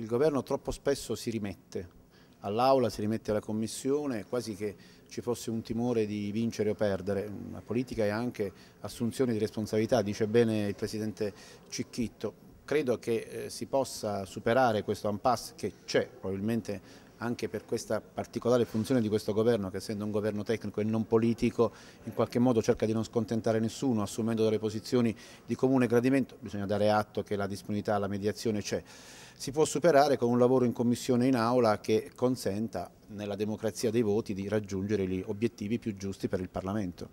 il governo troppo spesso si rimette all'Aula, si rimette alla Commissione, quasi che ci fosse un timore di vincere o perdere. La politica è anche assunzione di responsabilità, dice bene il Presidente Cicchitto. Credo che eh, si possa superare questo impasse che c'è, probabilmente anche per questa particolare funzione di questo governo che essendo un governo tecnico e non politico in qualche modo cerca di non scontentare nessuno assumendo delle posizioni di comune gradimento, bisogna dare atto che la disponibilità alla mediazione c'è. Si può superare con un lavoro in commissione e in aula che consenta nella democrazia dei voti di raggiungere gli obiettivi più giusti per il Parlamento.